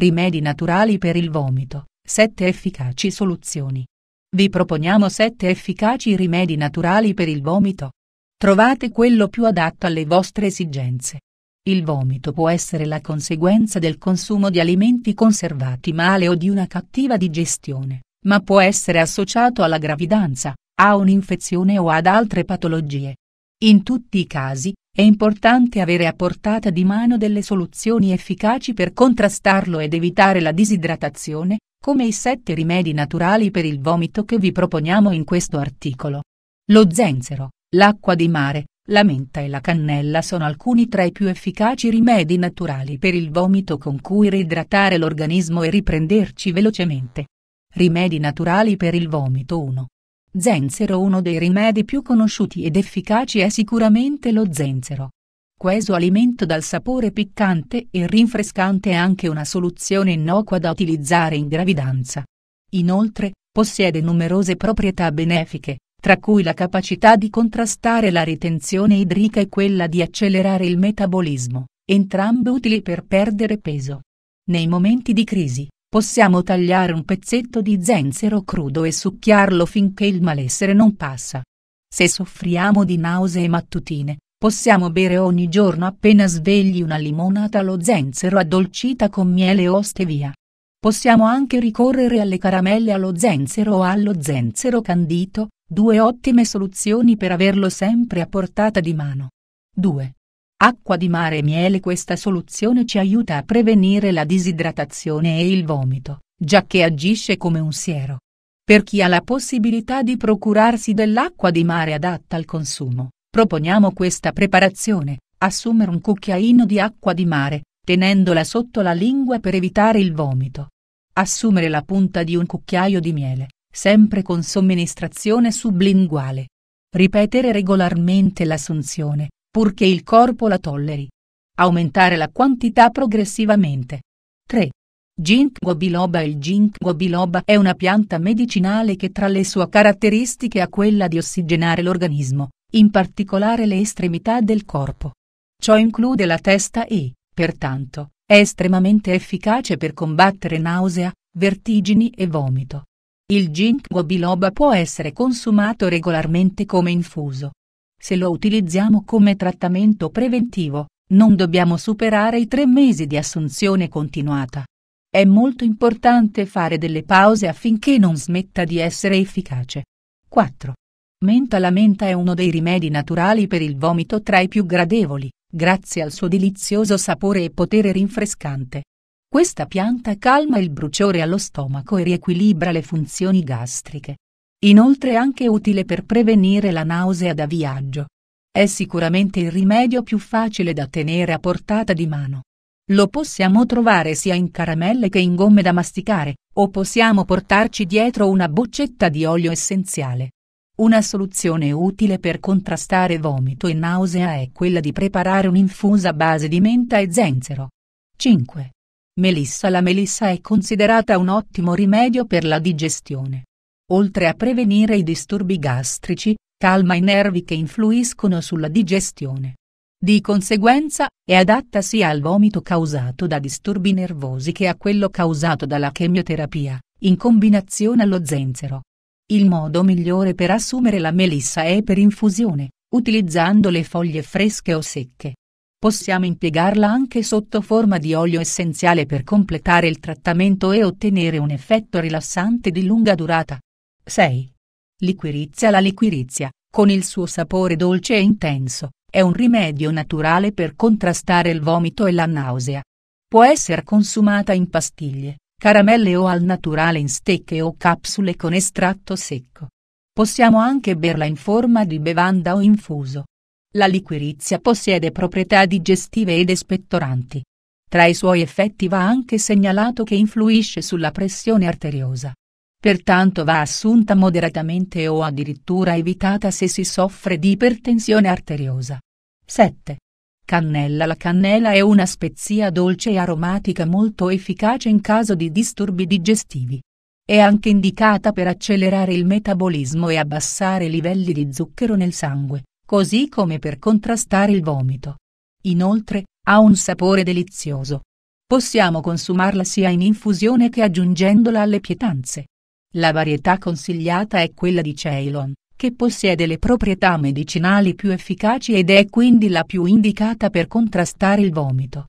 Rimedi naturali per il vomito, 7 efficaci soluzioni. Vi proponiamo 7 efficaci rimedi naturali per il vomito. Trovate quello più adatto alle vostre esigenze. Il vomito può essere la conseguenza del consumo di alimenti conservati male o di una cattiva digestione, ma può essere associato alla gravidanza, a un'infezione o ad altre patologie. In tutti i casi, è importante avere a portata di mano delle soluzioni efficaci per contrastarlo ed evitare la disidratazione, come i sette rimedi naturali per il vomito che vi proponiamo in questo articolo. Lo zenzero, l'acqua di mare, la menta e la cannella sono alcuni tra i più efficaci rimedi naturali per il vomito con cui reidratare l'organismo e riprenderci velocemente. Rimedi naturali per il vomito 1. Zenzero Uno dei rimedi più conosciuti ed efficaci è sicuramente lo zenzero. Queso alimento dal sapore piccante e rinfrescante è anche una soluzione innocua da utilizzare in gravidanza. Inoltre, possiede numerose proprietà benefiche, tra cui la capacità di contrastare la ritenzione idrica e quella di accelerare il metabolismo, entrambe utili per perdere peso. Nei momenti di crisi, possiamo tagliare un pezzetto di zenzero crudo e succhiarlo finché il malessere non passa. Se soffriamo di nausee mattutine, possiamo bere ogni giorno appena svegli una limonata allo zenzero addolcita con miele o stevia. Possiamo anche ricorrere alle caramelle allo zenzero o allo zenzero candito, due ottime soluzioni per averlo sempre a portata di mano. 2. Acqua di mare e miele Questa soluzione ci aiuta a prevenire la disidratazione e il vomito, già che agisce come un siero. Per chi ha la possibilità di procurarsi dell'acqua di mare adatta al consumo, proponiamo questa preparazione, assumere un cucchiaino di acqua di mare, tenendola sotto la lingua per evitare il vomito. Assumere la punta di un cucchiaio di miele, sempre con somministrazione sublinguale. Ripetere regolarmente l'assunzione, purché il corpo la tolleri. Aumentare la quantità progressivamente. 3. Ginkgo biloba Il ginkgo biloba è una pianta medicinale che tra le sue caratteristiche ha quella di ossigenare l'organismo, in particolare le estremità del corpo. Ciò include la testa e, pertanto, è estremamente efficace per combattere nausea, vertigini e vomito. Il ginkgo biloba può essere consumato regolarmente come infuso, se lo utilizziamo come trattamento preventivo, non dobbiamo superare i tre mesi di assunzione continuata. È molto importante fare delle pause affinché non smetta di essere efficace. 4. Menta La menta è uno dei rimedi naturali per il vomito tra i più gradevoli, grazie al suo delizioso sapore e potere rinfrescante. Questa pianta calma il bruciore allo stomaco e riequilibra le funzioni gastriche. Inoltre è anche utile per prevenire la nausea da viaggio. È sicuramente il rimedio più facile da tenere a portata di mano. Lo possiamo trovare sia in caramelle che in gomme da masticare, o possiamo portarci dietro una boccetta di olio essenziale. Una soluzione utile per contrastare vomito e nausea è quella di preparare un'infusa a base di menta e zenzero. 5. Melissa La melissa è considerata un ottimo rimedio per la digestione oltre a prevenire i disturbi gastrici, calma i nervi che influiscono sulla digestione. Di conseguenza, è adatta sia al vomito causato da disturbi nervosi che a quello causato dalla chemioterapia, in combinazione allo zenzero. Il modo migliore per assumere la melissa è per infusione, utilizzando le foglie fresche o secche. Possiamo impiegarla anche sotto forma di olio essenziale per completare il trattamento e ottenere un effetto rilassante di lunga durata. 6. Liquirizia La liquirizia, con il suo sapore dolce e intenso, è un rimedio naturale per contrastare il vomito e la nausea. Può essere consumata in pastiglie, caramelle o al naturale in stecche o capsule con estratto secco. Possiamo anche berla in forma di bevanda o infuso. La liquirizia possiede proprietà digestive ed espettoranti. Tra i suoi effetti va anche segnalato che influisce sulla pressione arteriosa pertanto va assunta moderatamente o addirittura evitata se si soffre di ipertensione arteriosa. 7. Cannella La cannella è una spezia dolce e aromatica molto efficace in caso di disturbi digestivi. È anche indicata per accelerare il metabolismo e abbassare i livelli di zucchero nel sangue, così come per contrastare il vomito. Inoltre, ha un sapore delizioso. Possiamo consumarla sia in infusione che aggiungendola alle pietanze. La varietà consigliata è quella di Ceylon, che possiede le proprietà medicinali più efficaci ed è quindi la più indicata per contrastare il vomito.